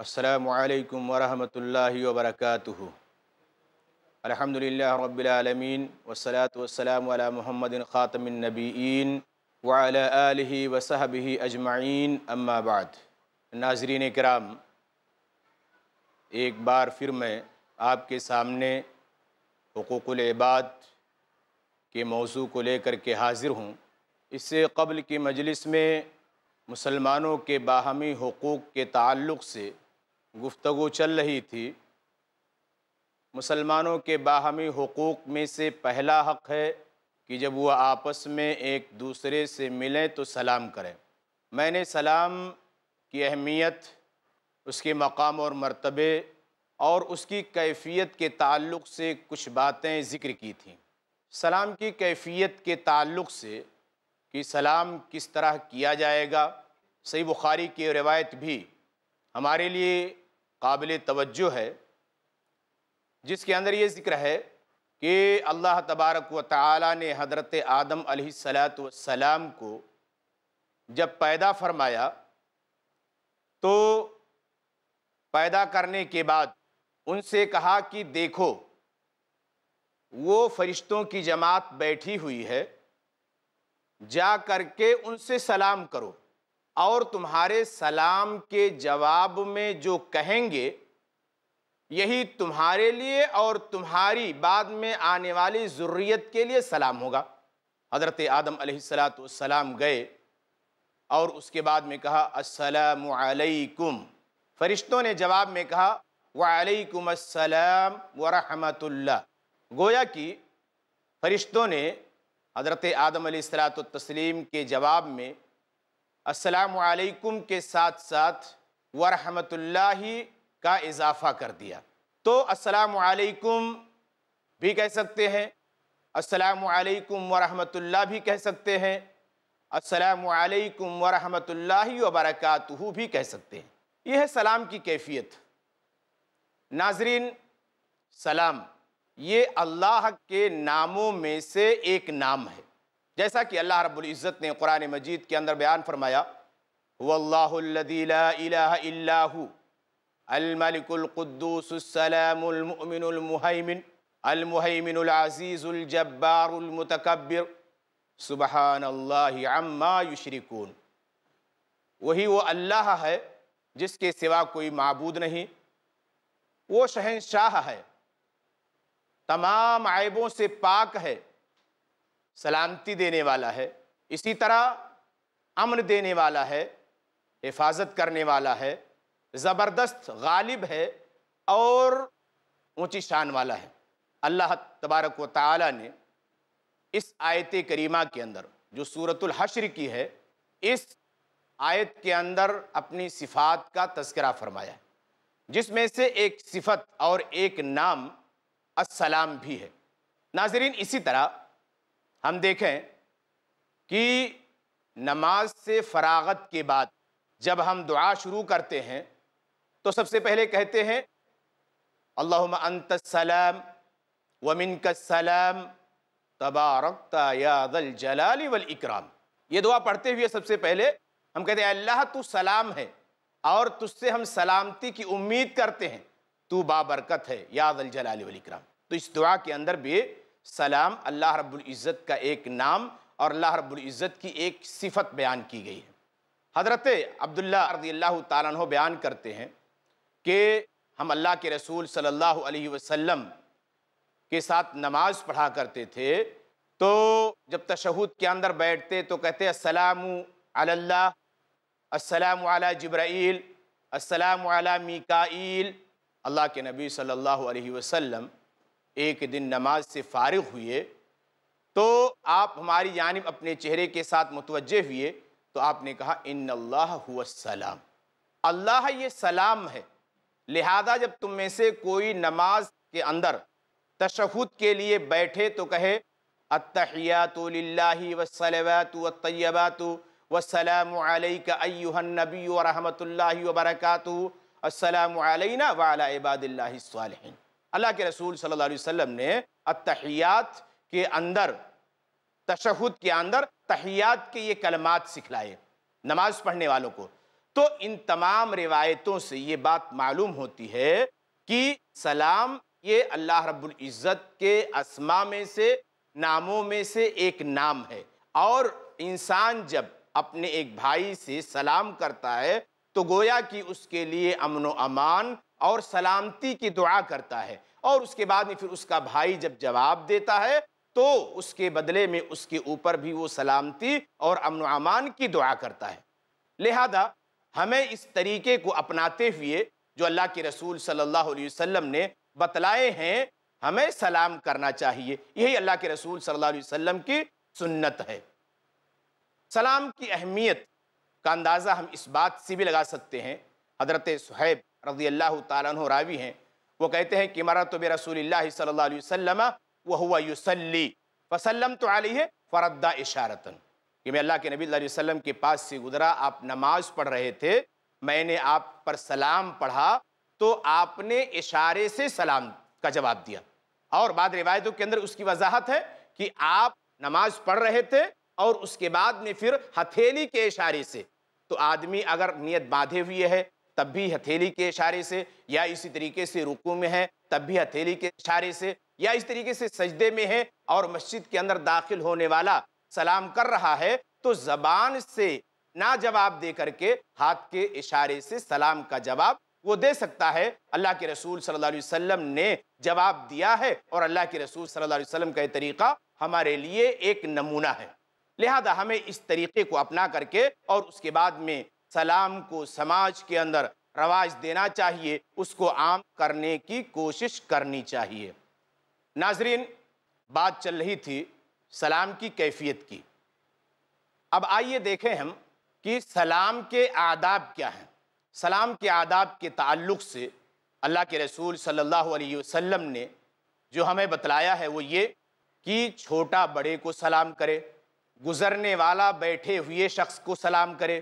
असलकम वरहमल वबरक अलहमदिल्ला रबालमीन वसलात वसलाम महमद ख़ातमनबीन वाल वसहब अजमाइन अम्माबाद नाजरीन कराम एक बार फिर मैं आपके सामने इबाद के मौजू को लेकर के हाज़िर हूँ इससे कबल की मजलिस में मुसलमानों के बाहमी हकूक़ के ताल्लुक़ से गुफ्तु चल रही थी मुसलमानों के बाहमी हकूक़ में से पहला हक़ है कि जब वह आपस में एक दूसरे से मिलें तो सलाम करें मैंने सलाम की अहमियत उसके मकाम और मरतबे और उसकी कैफियत के ताल्लुक़ से कुछ बातें ज़िक्र की थी सलाम की कैफियत के ताल्लुक़ से कि सलाम किस तरह किया जाएगा सही बुखारी की रिवायत भी हमारे लिए काबिल तवज्जो है जिसके अंदर ये ज़िक्र है कि अल्लाह तबारक व ताली ने हज़रत आदम सलाम को जब पैदा फरमाया तो पैदा करने के बाद उनसे कहा कि देखो वो फरिश्तों की जमात बैठी हुई है जा करके उनसे सलाम करो और तुम्हारे सलाम के जवाब में जो कहेंगे यही तुम्हारे लिए और तुम्हारी बाद में आने वाली ज़ुर्रियत के लिए सलाम होगा हज़रत आदम सलाम गए और उसके बाद में कहा असलकुम फरिश्तों ने जवाब में कहा वालेकुम अस्सलाम वरहमतुल्ला गोया कि फरिश्तों ने हज़रत आदम तस्लीम के जवाब में असलकुम के साथ साथ वरहमतुल्लाहि का इजाफ़ा कर दिया तो असलकुम भी कह सकते हैं असलकुम वरहमतुल्ला भी कह सकते हैं असलकुम वरहमतुल्लाहि वबरकत भी कह सकते हैं यह है सलाम की कैफियत नाजरीन सलाम ये अल्लाह के नामों में से एक नाम है जैसा कि अल्लाह रब्बुल इज़्ज़त ने कुरान मजीद के अंदर बयान फरमाया वल्लाहु सुबह अलमुहमिनज़ीज़ुलजब्बारमतकबिर वही वो अल्लाह है जिसके सिवा कोई मबूद नहीं वो शहनशाह है तमाम आयबों से पाक है सलामती देने वाला है इसी तरह अमन देने वाला है हिफाजत करने वाला है ज़बरदस्त गालिब है और ऊंची शान वाला है अल्लाह तबारक व ताली ने इस आयत करीमा के अंदर जो सूरतुल हश्र की है इस आयत के अंदर अपनी सिफात का तस्करा फरमाया है जिसमें से एक सिफत और एक नाम असलाम भी है नाजरीन इसी तरह हम देखें कि नमाज से फरागत के बाद जब हम दुआ शुरू करते हैं तो सबसे पहले कहते हैं अल्लाह अंतसलम वमिन कसलम तबारकता यादल जलाली वल इकराम ये दुआ पढ़ते हुए सबसे पहले हम कहते हैं अल्लाह तू सलाम है और तुझसे हम सलामती की उम्मीद करते हैं तू बाबरकत है यादल जलाली वल इकराम तो इस दुआ के अंदर भी सलाम अल्लाह रब्ज़त का एक नाम और अल्लाह इज़्ज़त की एक सिफत बयान की गई है हज़रत अब्दुल्ला रदी अल्लाह तह बयान करते हैं कि हम अल्लाह के रसूल सल्लल्लाहु अलैहि वसल्लम के साथ नमाज़ पढ़ा करते थे तो जब तशहद के अंदर बैठते तो कहते असलम अला जब्राईल असलम अला मीकाईल अल्लाह के नबी सल्लल्लाहु अलैहि वसल्लम एक दिन नमाज से फारग हुए तो आप हमारी जानब अपने चेहरे के साथ मुतवजह हुए तो आपने कहा इन अल्लाह सलाम अल्लाह ये सलाम है लिहाजा जब तुम में से कोई नमाज के अंदर तशहुद के लिए बैठे तो कहे अतहियातुल्लाही वसलवात तयबात वसलाम नबी वरहमत ला वरक असलम वाल इबादिल्लासल अल्लाह के रसूल सल्लल्लाहु अलैहि वसल्लम ने अतहियात के अंदर तशहुद के अंदर तहियात के ये कलमात सिखलाए नमाज पढ़ने वालों को तो इन तमाम रिवायतों से ये बात मालूम होती है कि सलाम ये अल्लाह रब्बुल इज़्ज़त के असमा में से नामों में से एक नाम है और इंसान जब अपने एक भाई से सलाम करता है तो गोया कि उसके लिए अमन व अमान और सलामती की दुआ करता है और उसके बाद में फिर उसका भाई जब जवाब देता है तो उसके बदले में उसके ऊपर भी वो सलामती और अमन अमान की दुआ करता है लिहाजा हमें इस तरीके को अपनाते हुए जो अल्लाह के रसूल सल्लल्लाहु अलैहि वसल्लम ने बतलाए हैं हमें सलाम करना चाहिए यही अल्लाह के रसूल सल्लल्लाहु अलैहि वसल्लम की सुन्नत है सलाम की अहमियत का अंदाज़ा हम इस बात से भी लगा सकते हैं हजरत सुहैब रजी अल्लाह तु रावी हैं वो कहते हैं कि मरा तो बेरसूल्ला सल्ला वसलम वह हुआ युसली वसलम तो आली है फ़रदा इशारतन कि मैं अल्लाह के नबी वसल्लम के पास से गुजरा आप नमाज पढ़ रहे थे मैंने आप पर सलाम पढ़ा तो आपने इशारे से सलाम का जवाब दिया और बाद रिवायतों के अंदर उसकी वजाहत है कि आप नमाज पढ़ रहे थे और उसके बाद में फिर हथेली के इशारे से तो आदमी अगर नीयत बांधे हुए है तब भी हथेली के इशारे से या इसी तरीके से रुकू में है तब भी हथेली के इशारे से या इस तरीके से सजदे में है और मस्जिद के अंदर दाखिल होने वाला सलाम कर रहा है तो जबान से ना जवाब दे करके हाथ के इशारे से सलाम का जवाब वो दे सकता है अल्लाह के रसूल सल्लल्लाहु अलैहि वसल्लम ने जवाब दिया है और अल्लाह के रसूल सल्लल्लाहु अलैहि वसल्लम का ये तरीक़ा हमारे लिए एक नमूना है लिहाजा हमें इस तरीक़े को अपना करके और उसके बाद में सलाम को समाज के अंदर रवाज देना चाहिए उसको आम करने की कोशिश करनी चाहिए नाजरीन बात चल रही थी सलाम की कैफियत की अब आइए देखें हम कि सलाम के आदाब क्या हैं सलाम के आदाब के ताल्लुक से अल्लाह के रसूल सल्लल्लाहु अलैहि वसल्लम ने जो हमें बतलाया है वो ये कि छोटा बड़े को सलाम करे गुज़रने वाला बैठे हुए शख्स को सलाम करे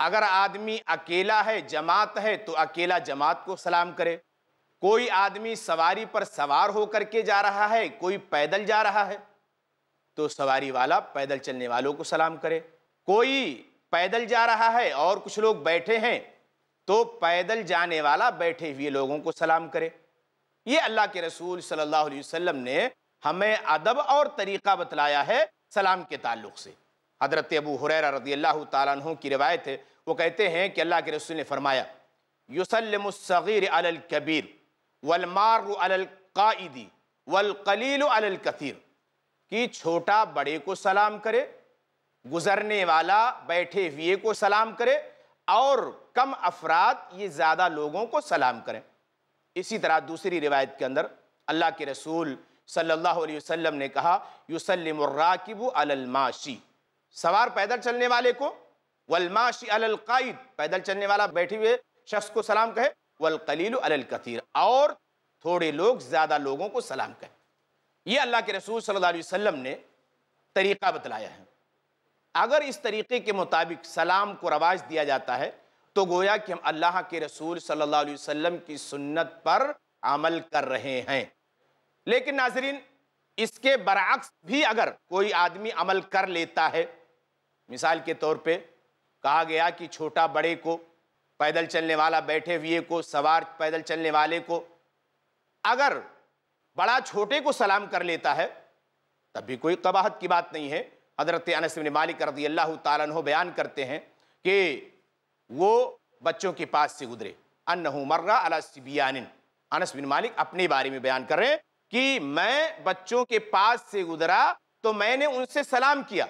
अगर आदमी अकेला है जमात है तो अकेला जमात को सलाम करे कोई आदमी सवारी पर सवार होकर के जा रहा है कोई पैदल जा रहा है तो सवारी वाला पैदल चलने वालों को सलाम करे कोई पैदल जा रहा है और कुछ लोग बैठे हैं तो पैदल जाने वाला बैठे हुए लोगों को सलाम करे ये अल्लाह के रसूल सल्लल्लाहु अलैहि वसल्लम ने हमें अदब और तरीक़ा बतलाया है सलाम के ताल्लुक से हज़रत अबू हुरैरा रज़ी अल्लाह तु की रिवायत है वो कहते हैं कि अल्लाह के रसूल ने फरमाया युसलमसग़ीर अलकबीर वलमारदी वलकलील अलकथीर कि छोटा बड़े को सलाम करे गुज़रने वाला बैठे हुए को सलाम करे और कम अफराद ये ज़्यादा लोगों को सलाम करें इसी तरह दूसरी रिवायत के अंदर अल्लाह के रसूल सल्लल्लाहु अलैहि वसल्लम ने कहा युसलमराकिब अलमाशी सवार पैदल चलने वाले को वलमाशी अलकायद पैदल चलने वाला बैठे हुए शख्स को सलाम कहे वलकलील अलकतीर और थोड़े लोग ज़्यादा लोगों को सलाम कहे ये अल्लाह के रसूल सल्लल्लाहु अलैहि वसल्लम ने तरीक़ा बतलाया है अगर इस तरीक़े के मुताबिक सलाम को रवाज दिया जाता है तो गोया कि हम अल्लाह के रसूल सल्लल्लाहु अलैहि वसल्लम की सुन्नत पर अमल कर रहे हैं लेकिन नाजरीन इसके बरक्स भी अगर कोई आदमी अमल कर लेता है मिसाल के तौर पे कहा गया कि छोटा बड़े को पैदल चलने वाला बैठे हुए को सवार पैदल चलने वाले को अगर बड़ा छोटे को सलाम कर लेता है तब भी कोई कबाहत की बात नहीं है हजरत अनसमिन मालिक रजी अल्लाह तु बयान करते हैं कि वो बच्चों के पास से गुजरे अन्न मर्रा अलसिबियान अनस बिन मालिक अपने बारे में बयान कर रहे हैं कि मैं बच्चों के पास से गुजरा तो मैंने उनसे सलाम किया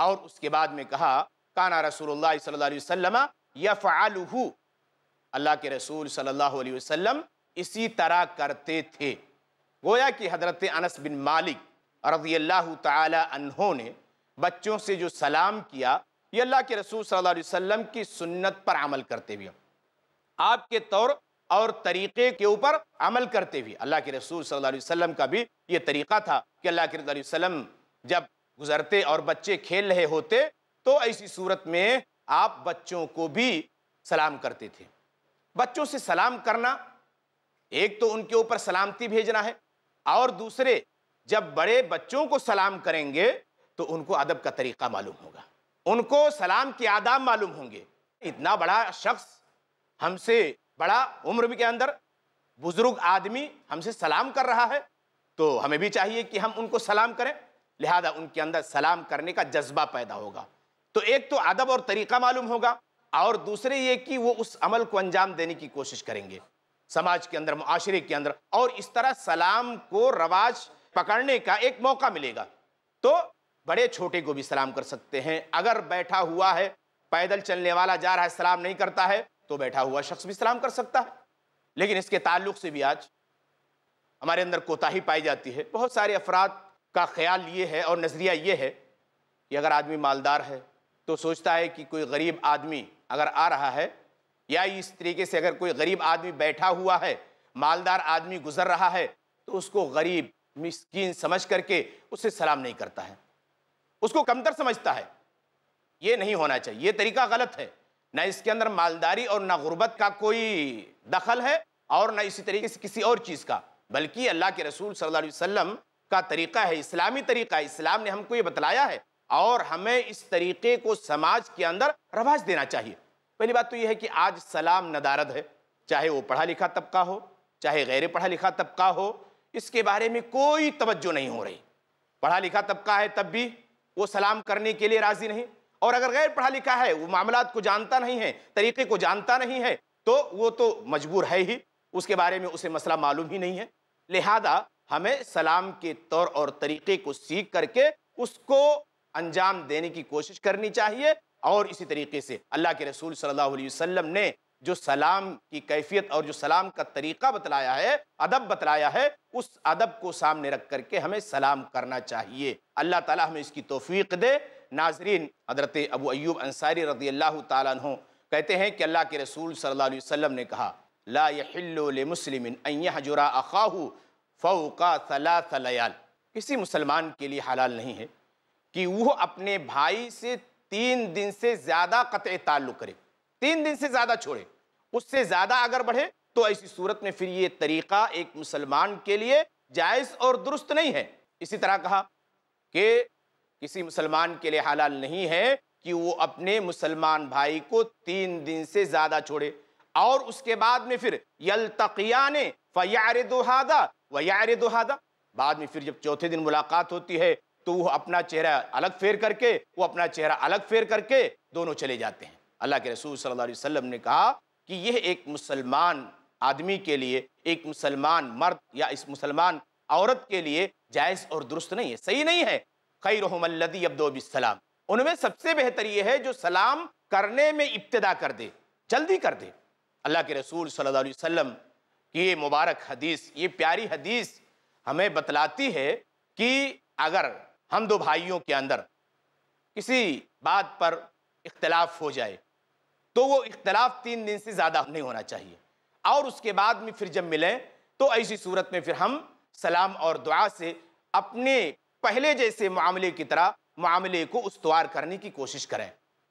और उसके बाद में कहा काना रसूल सल्लाम यफ़ालहू अल्लाह के रसूल सल्लल्लाहु अलैहि वसल्लम इसी तरह करते थे गोया कि हज़रत अनस बिन मालिक रजी अल्लाह तहों ने बच्चों से जो सलाम किया ये अल्लाह के रसूल सल्लल्लाहु अलैहि वसल्लम की सुन्नत पर अमल करते हुए आपके तौर और तरीक़े के ऊपर अमल करते हुए अल्लाह के रसूल सल्लल्लाहु अलैहि वसल्लम का भी ये तरीक़ा था कि अल्लाह के वसल्लम जब गुजरते और बच्चे खेल रहे होते तो ऐसी सूरत में आप बच्चों को भी सलाम करते थे बच्चों से सलाम करना एक तो उनके ऊपर सलामती भेजना है और दूसरे जब बड़े बच्चों को सलाम करेंगे तो उनको अदब का तरीका मालूम होगा उनको सलाम के आदाब मालूम होंगे इतना बड़ा शख्स हमसे बड़ा उम्र के अंदर बुज़ुर्ग आदमी हमसे सलाम कर रहा है तो हमें भी चाहिए कि हम उनको सलाम करें लिहाजा उनके अंदर सलाम करने का जज्बा पैदा होगा तो एक तो अदब और तरीक़ा मालूम होगा और दूसरे ये कि वो उस अमल को अंजाम देने की कोशिश करेंगे समाज के अंदर माशरे के अंदर और इस तरह सलाम को रवाज पकड़ने का एक मौका मिलेगा तो बड़े छोटे को भी सलाम कर सकते हैं अगर बैठा हुआ है पैदल चलने वाला जा रहा है सलाम नहीं करता है तो बैठा हुआ शख्स भी सलाम कर सकता है लेकिन इसके ताल्लुक से भी आज हमारे अंदर कोताही पाई जाती है बहुत सारे अफराद का ख्याल ये है और नज़रिया ये है कि अगर आदमी मालदार है तो सोचता है कि कोई गरीब आदमी अगर आ रहा है या इस तरीके से अगर कोई गरीब आदमी बैठा हुआ है मालदार आदमी गुजर रहा है तो उसको गरीब मिसकीन समझ करके उससे सलाम नहीं करता है उसको कमतर समझता है ये नहीं होना चाहिए ये तरीका गलत है ना इसके अंदर मालदारी और ना गुर्बत का कोई दखल है और ना इसी तरीके से किसी और चीज़ का बल्कि अल्लाह के रसूल सल्लल्लाहु अलैहि वसल्लम का तरीका है इस्लामी तरीका इस्लाम ने हमको ये बतलाया है और हमें इस तरीके को समाज के अंदर रवाज देना चाहिए पहली बात तो यह है कि आज सलाम नदारद है चाहे वो पढ़ा लिखा तबका हो चाहे गैर पढ़ा लिखा तबका हो इसके बारे में कोई तवज्जो नहीं हो रही पढ़ा लिखा तबका है तब भी वो सलाम करने के लिए राज़ी नहीं और अगर गैर पढ़ा लिखा है वो मामला को जानता नहीं है तरीके को जानता नहीं है तो वो तो मजबूर है ही उसके बारे में उसे मसला मालूम ही नहीं है लिहाजा हमें सलाम के तौर और तरीके को सीख करके उसको अंजाम देने की कोशिश करनी चाहिए और इसी तरीके से अल्लाह के रसूल सल्लल्लाहु अलैहि वसल्लम ने जो सलाम की कैफियत और जो सलाम का तरीका बतलाया है अदब बतलाया है उस अदब को सामने रख करके हमें सलाम करना चाहिए अल्लाह ताला हमें इसकी तोफ़ी दे नाजरीन हजरत अबू अयूब अंसारी रज़ी अल्लाह तु कहते हैं कि अल्लाह के रसूल सल्लल्लाहु अलैहि वसल्लम ने कहा ला यहिल्लु जुरा अखाहू फ़ौका सलासलयाल किसी मुसलमान के लिए हलाल नहीं है कि वह अपने भाई से तीन दिन से ज़्यादा कत ताल्लुक़ करे तीन दिन से ज़्यादा छोड़े उससे ज़्यादा अगर बढ़े तो ऐसी सूरत में फिर ये तरीक़ा एक मुसलमान के लिए जायज़ और दुरुस्त नहीं है इसी तरह कहा कि किसी मुसलमान के लिए हलाल नहीं है कि वो अपने मुसलमान भाई को तीन दिन से ज़्यादा छोड़े और उसके बाद में फिर यल तकिया ने फ़यार दोहादा वही दोहादा बाद में फिर जब चौथे दिन मुलाकात होती है तो वह अपना चेहरा अलग फेर करके वो अपना चेहरा अलग फेर करके दोनों चले जाते हैं अल्लाह के रसूल सल्लल्लाहु अलैहि वसल्लम ने कहा कि यह एक मुसलमान आदमी के लिए एक मुसलमान मर्द या इस मुसलमान औरत के लिए जायज़ और दुरुस्त नहीं है सही नहीं है खैर हमल्लदी अब्दोबिसलाम उनमें सबसे बेहतर यह है जो सलाम करने में इब्तदा कर दे जल्दी कर दे अल्लाह के रसूल सल्लल्लाहु अलैहि वसल्लम ये मुबारक हदीस ये प्यारी हदीस हमें बतलाती है कि अगर हम दो भाइयों के अंदर किसी बात पर इख्तलाफ हो जाए तो वो इख्तलाफ तीन दिन से ज़्यादा नहीं होना चाहिए और उसके बाद में फिर जब मिलें तो ऐसी सूरत में फिर हम सलाम और दुआ से अपने पहले जैसे मामले की तरह मामले को उसवार करने की कोशिश करें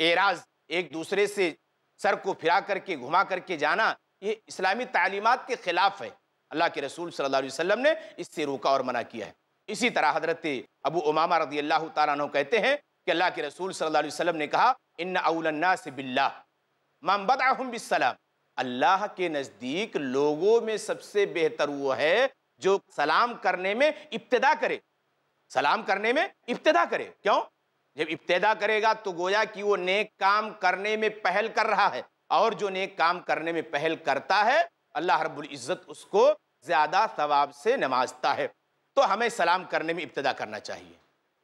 एराज एक दूसरे से सर को फिरा करके घुमा करके जाना ये इस्लामी तालीमत के ख़िलाफ़ है अल्लाह के रसूल सल्ला वसम ने इससे रोका और मना किया है इसी तरह हज़रत अबू उमामा रदी अल्लाह तु कहते हैं कि अल्लाह के रसूल सल्ला वसम ने कहा इन अउलन्ना से बिल्ला मम्बदाम अल्लाह के नज़दीक लोगों में सबसे बेहतर वो है जो सलाम करने में इब्तदा करे सलाम करने में इब्तदा करे क्यों जब इब्तदा करेगा तो गोया कि वो नेक काम करने में पहल कर रहा है और जो नेक काम करने में पहल करता है अल्लाह रब्बुल इज़्ज़त उसको ज़्यादा सवाब से नवाजता है तो हमें सलाम करने में इब्तदा करना चाहिए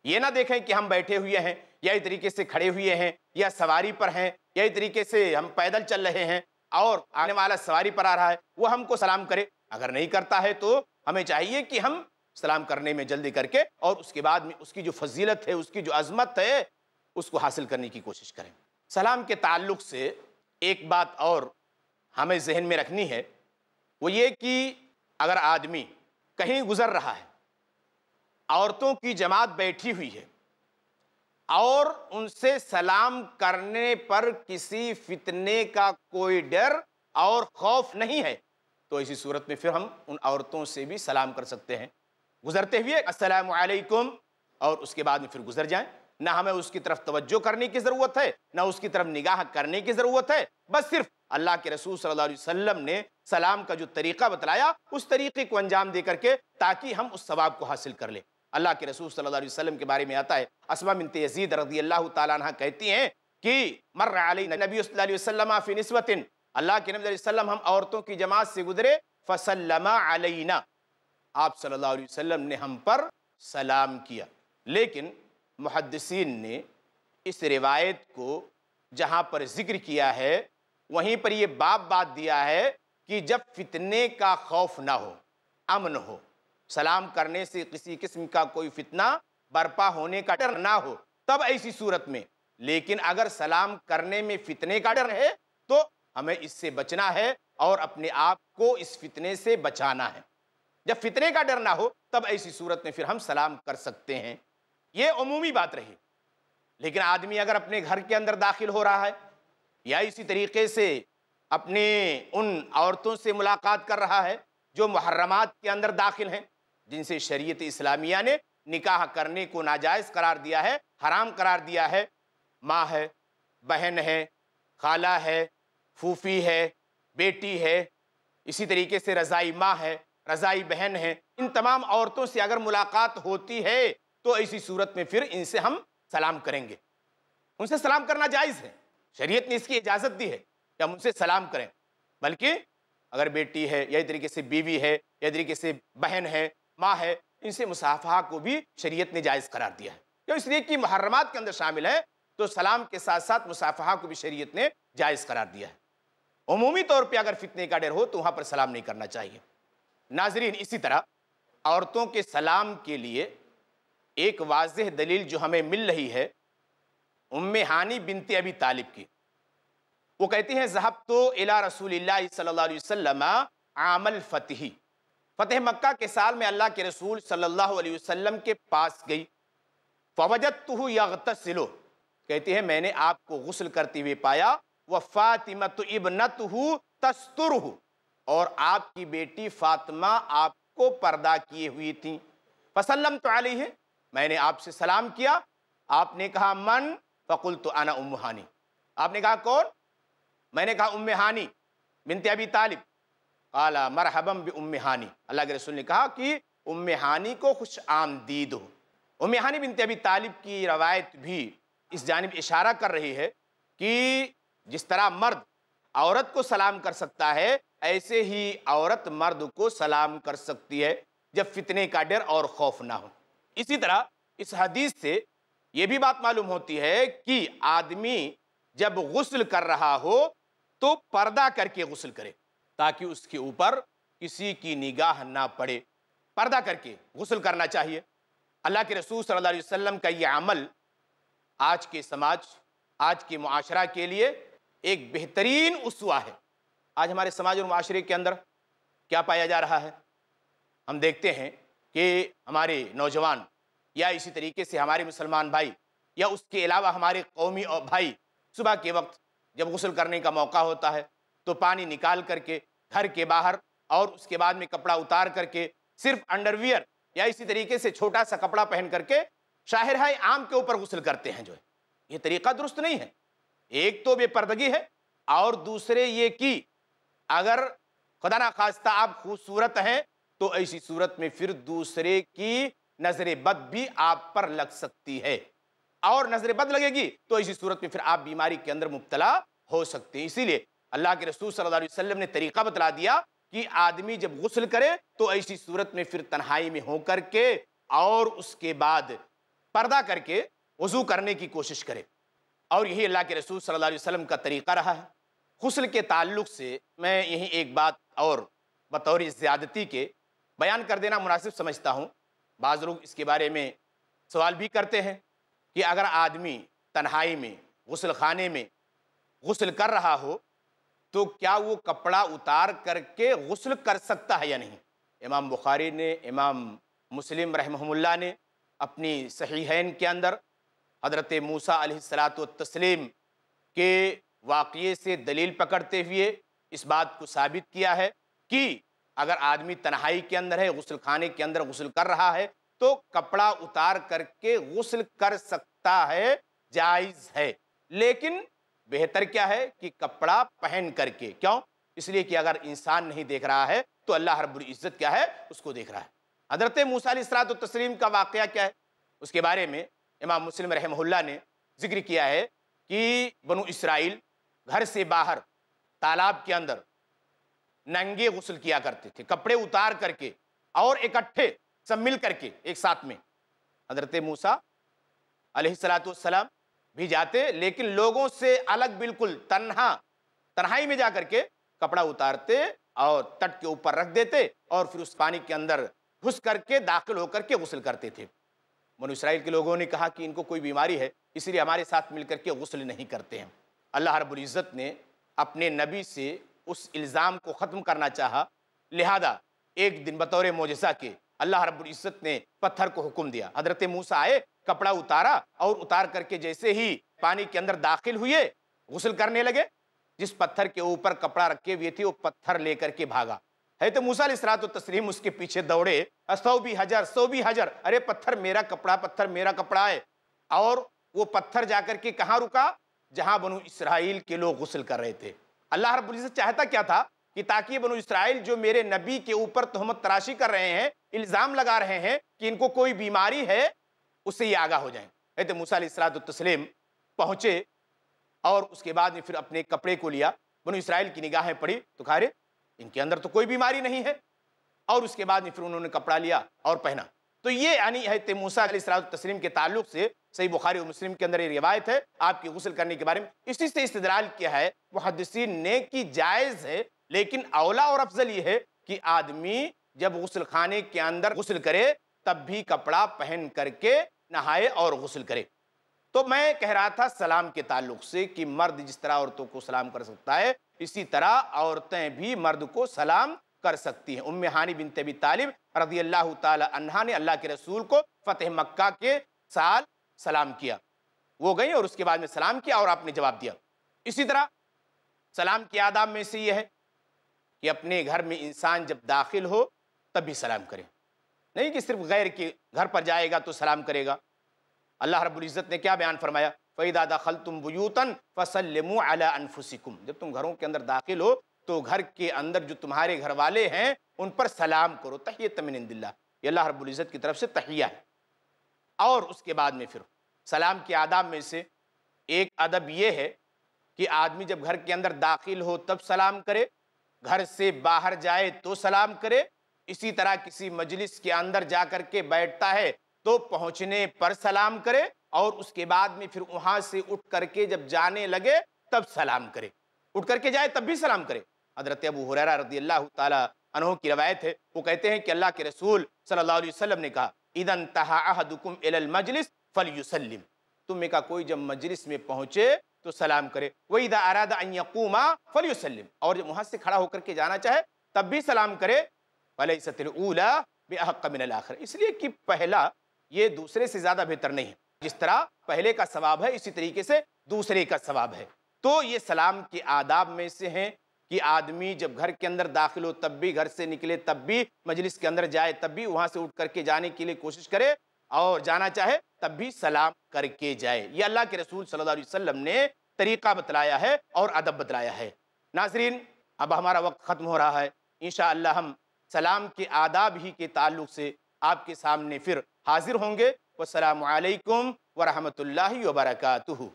ये ना देखें कि हम बैठे हुए हैं या इस तरीके से खड़े हुए हैं या सवारी पर हैं या इस तरीके से हम पैदल चल रहे हैं और आने वाला सवारी पर आ रहा है वो हमको सलाम करे अगर नहीं करता है तो हमें चाहिए कि हम सलाम करने में जल्दी करके और उसके बाद में उसकी जो फजीलत है उसकी जो अजमत है उसको हासिल करने की कोशिश करें सलाम के ताल्लुक से एक बात और हमें जहन में रखनी है वो ये कि अगर आदमी कहीं गुजर रहा है औरतों की जमात बैठी हुई है और उनसे सलाम करने पर किसी फितने का कोई डर और खौफ नहीं है तो इसी सूरत में फिर हम उन औरतों से भी सलाम कर सकते हैं गुजरते हुए असलकुम और उसके बाद में फिर गुजर जाएं ना हमें उसकी तरफ तवज्जो करने की ज़रूरत है ना उसकी तरफ निगाह करने की ज़रूरत है बस सिर्फ अल्लाह के रसूल सल्लल्लाहु अलैहि वसल्लम ने सलाम का जो तरीक़ा बतलाया उस तरीक़े को अंजाम दे करके ताकि हम उस सवाब को हासिल कर लें अल्लाह के रसूल सल्लल्लाहु अलैहि वसल्लम के बारे में आता है असमा बिन यजीद रजी अल्लाह तह कहती हैं कि मर अली नबी वसल्लम फ़ी नस्बतिन अल्लाह के नबी वसल्लम हम औरतों की जमात से गुजरे फसलमा अलैना आप सल्लल्लाहु अलैहि वसल्लम ने हम पर सलाम किया लेकिन मुहदसिन ने इस रिवायत को जहाँ पर ज़िक्र किया है वहीं पर ये बाप बात दिया है कि जब फितने का खौफ ना हो अमन हो सलाम करने से किसी किस्म का कोई फितना बर्पा होने का डर ना हो तब ऐसी सूरत में लेकिन अगर सलाम करने में फितने का डर है तो हमें इससे बचना है और अपने आप को इस फितने से बचाना है जब फितने का डर ना हो तब ऐसी सूरत में फिर हम सलाम कर सकते हैं ये अमूमी बात रही लेकिन आदमी अगर अपने घर के अंदर दाखिल हो रहा है या इसी तरीके से अपने उन औरतों से मुलाकात कर रहा है जो मुहर्रमात के अंदर दाखिल हैं जिनसे शरीयत इस्लामिया ने निकाह करने को नाजायज़ करार दिया है हराम करार दिया है माँ है बहन है खाला है फूफी है बेटी है इसी तरीके से रज़ाई माँ है रज़ाई बहन है इन तमाम औरतों से अगर मुलाकात होती है तो ऐसी सूरत में फिर इनसे हम सलाम करेंगे उनसे सलाम करना जायज़ है शरीयत ने इसकी इजाज़त दी है कि हम उनसे सलाम करें बल्कि अगर बेटी है या तरीके से बीवी है या तरीके से बहन है माँ है इनसे मुसाफा को भी शरीयत ने जायज़ करार दिया है क्यों तो इसलिए कि महरमात के अंदर शामिल है तो सलाम के साथ साथ मुसाफा को भी शरीयत ने जायज़ करार दिया है अमूमी तौर पर अगर फितने का डर हो तो वहाँ पर सलाम नहीं करना चाहिए नाजरीन इसी तरह औरतों के सलाम के लिए एक वाज दलील जो हमें मिल रही है उम हानी बिनते अभी तालिब की वो कहती हैं जहब तो अला रसूल सल्लाम आमल फ़तही फ़तेह मक्का के साल में अल्लाह के रसूल सल्लल्लाहु अलैहि वसल्लम के पास गई फ़वजत तो यगत सिलो कहती है मैंने आपको गसल करते हुए पाया व फ़ातिमत इबनत तस्तुर और आपकी बेटी फातिमा आपको पर्दा किए हुई थी फसलम तो आली है मैंने आपसे सलाम किया आपने कहा मन फ़कुल तो आना उम्मानी आपने कहा कौन मैंने कहा हानी बिनते अभी तालिब अला मरहबम भी हानी अल्लाह के रसूल ने कहा कि हानी को खुश आमदीद हो हानी बिनते अभी तालिब की रवायत भी इस जानब इशारा कर रही है कि जिस तरह मर्द औरत को सलाम कर सकता है ऐसे ही औरत मर्द को सलाम कर सकती है जब फितने का डर और खौफ ना हो इसी तरह इस हदीस से ये भी बात मालूम होती है कि आदमी जब गसल कर रहा हो तो पर्दा करके गसल करे ताकि उसके ऊपर किसी की निगाह ना पड़े पर्दा करके गसल करना चाहिए अल्लाह के रसूल सल्लल्लाहु अलैहि वसल्लम का ये अमल आज के समाज आज के माशरा के लिए एक बेहतरीन उसवा है आज हमारे समाज और माशरे के अंदर क्या पाया जा रहा है हम देखते हैं कि हमारे नौजवान या इसी तरीके से हमारे मुसलमान भाई या उसके अलावा हमारे कौमी और भाई सुबह के वक्त जब गसल करने का मौका होता है तो पानी निकाल करके घर के बाहर और उसके बाद में कपड़ा उतार करके सिर्फ अंडरवियर या इसी तरीके से छोटा सा कपड़ा पहन करके शाहिर है आम के ऊपर गसल करते हैं जो है ये तरीका दुरुस्त नहीं है एक तो बेपर्दगी है और दूसरे ये कि अगर खुदा ना खास्ता आप खूबसूरत हैं तो ऐसी सूरत में फिर दूसरे की नज़र बद भी आप पर लग सकती है और नज़र बद लगेगी तो ऐसी सूरत में फिर आप बीमारी के अंदर मुबतला हो सकते हैं इसीलिए अल्लाह के रसूल सल्लल्लाहु अलैहि वसल्लम ने तरीका बतला दिया कि आदमी जब गसल करे तो ऐसी सूरत में फिर तन्हाई में होकर के और उसके बाद पर्दा करके वजू करने की कोशिश करे और यही अल्लाह के रसूल सल्लल्लाहु अलैहि वसल्लम का तरीका रहा है गसल के ताल्लुक से मैं यही एक बात और बतौर ज़्यादती के बयान कर देना मुनासिब समझता हूँ बाज़ लोग इसके बारे में सवाल भी करते हैं कि अगर आदमी तन्हाई में गसल खाने में गसल कर रहा हो तो क्या वो कपड़ा उतार करके गसल कर सकता है या नहीं इमाम बुखारी ने इमाम मुस्लिम रहमहुल्ला ने अपनी सहीहन के अंदर हज़रत मूसा सलात तस्लीम के वाक़े से दलील पकड़ते हुए इस बात को साबित किया है कि अगर आदमी तनहाई के अंदर है गसल खाने के अंदर गसल कर रहा है तो कपड़ा उतार करके गसल कर सकता है जायज़ है लेकिन बेहतर क्या है कि कपड़ा पहन करके क्यों इसलिए कि अगर इंसान नहीं देख रहा है तो अल्लाह इज़्ज़त क्या है उसको देख रहा है हजरत इसरात तस्लीम का वाक़ क्या है उसके बारे में इमाम मुस्लिम रहमहुल्ला ने जिक्र किया है कि बनु इसराइल घर से बाहर तालाब के अंदर नंगे गसल किया करते थे कपड़े उतार करके और इकट्ठे सब मिल करके एक साथ में हजरत मूसा सलाम भी जाते लेकिन लोगों से अलग बिल्कुल तन्हा तन्हाई में जा करके कपड़ा उतारते और तट के ऊपर रख देते और फिर उस पानी के अंदर घुस करके दाखिल होकर के गसल करते थे मनु इसराइल के लोगों ने कहा कि इनको कोई बीमारी है इसलिए हमारे साथ मिलकर के गसल नहीं करते हैं अल्लाह रब्ज़त ने अपने नबी से उस इल्ज़ाम को ख़त्म करना चाहा लिहाजा एक दिन बतौर मोजसा के अल्लाह रब्ज़त ने पत्थर को हुक्म दिया हजरत मूसा आए कपड़ा उतारा और उतार करके जैसे ही पानी के अंदर दाखिल हुए गसल करने लगे जिस पत्थर के ऊपर कपड़ा रखे हुए थे वो पत्थर लेकर के भागा है तो मूसा सरात तस्लीम उसके पीछे दौड़े सौ भी हजर सौ भी हजर अरे पत्थर मेरा कपड़ा पत्थर मेरा कपड़ा है और वो पत्थर जाकर के कहाँ रुका जहाँ बनु इसराइल के लोग गसल कर रहे थे अल्लाह रबुल्ज़त चाहता क्या था कि ताकि बनो इसराइल जो मेरे नबी के ऊपर तहमत तराशी कर रहे हैं इल्ज़ाम लगा रहे हैं कि इनको कोई बीमारी है उससे ये आगा हो जाए तो मूसा इसरातसलीम पहुँचे और उसके बाद में फिर अपने कपड़े को लिया बनो इसराइल की निगाहें पड़ी तो खारे इनके अंदर तो कोई बीमारी नहीं है और उसके बाद में फिर उन्होंने कपड़ा लिया और पहना तो ये यानी है मूसा तस्लीम के ताल्लुक से सही बुखारी और मुस्लिम के अंदर ये रिवायत है आपकी गसल करने के बारे में इसी से इस्तदलाल किया है मुहदसिन ने कि जायज़ है लेकिन अवला और अफजल ये है कि आदमी जब गसल खाने के अंदर गसल करे तब भी कपड़ा पहन करके नहाए और गसल करे तो मैं कह रहा था सलाम के ताल्लुक से कि मर्द जिस तरह औरतों को सलाम कर सकता है इसी तरह औरतें भी मर्द को सलाम कर सकती हैं उम्मानी बिन तबी तालिब रजी अल्लाह तहा ने अल्लाह के रसूल को फ़तेह मक्का के साल सलाम किया वो गई और उसके बाद में सलाम किया और आपने जवाब दिया इसी तरह सलाम के आदाब में से यह है कि अपने घर में इंसान जब दाखिल हो तब भी सलाम करें नहीं कि सिर्फ गैर के घर पर जाएगा तो सलाम करेगा अल्लाह रबुल्ज़त ने क्या बयान फरमाया फ़ैदा दखल तुम बुयूतन फसलमू अला अनफुसिकुम जब तुम घरों के अंदर दाखिल हो तो घर के अंदर जो तुम्हारे घर वाले हैं उन पर सलाम करो तहिए तमिनदिल्ला ये अल्लाह इज़्ज़त की तरफ से तहिया है और उसके बाद में फिर सलाम के आदाब में से एक अदब ये है कि आदमी जब घर के अंदर दाखिल हो तब सलाम करे घर से बाहर जाए तो सलाम करे इसी तरह किसी मजलिस के अंदर जा कर के बैठता है तो पहुँचने पर सलाम करे और उसके बाद में फिर वहाँ से उठ करके जब जाने लगे तब सलाम करे उठ करके जाए तब भी सलाम करे हजरत अबू हुररा रदी अल्लाह तहों की रवायत है वो कहते हैं कि अल्लाह के रसूल सल्लल्लाहु अलैहि वसल्लम ने कहा ईदन तहादुकुम मजलिस फ़ल युसलम तुम में का कोई जब मजलिस में पहुँचे तो सलाम करे वही दा अरादा यकूमा फ़ल युसलम और जब वहाँ से खड़ा होकर के जाना चाहे तब भी सलाम करे वल सतला बेहक मिन आखिर इसलिए कि पहला ये दूसरे से ज़्यादा बेहतर नहीं है जिस तरह पहले का सवाब है इसी तरीके से दूसरे का सवाब है तो ये सलाम के आदाब में से हैं कि आदमी जब घर के अंदर दाखिल हो तब भी घर से निकले तब भी मजलिस के अंदर जाए तब भी वहाँ से उठ करके जाने के लिए कोशिश करे और जाना चाहे तब भी सलाम करके जाए ये अल्लाह के रसूल सल्लल्लाहु अलैहि वसल्लम ने तरीका बतलाया है और अदब बतलाया है नाजरीन अब हमारा वक्त ख़त्म हो रहा है इन हम सलाम के आदाब ही के ताल्लुक से आपके सामने फिर हाजिर होंगे वालकम वरहमल वबरकू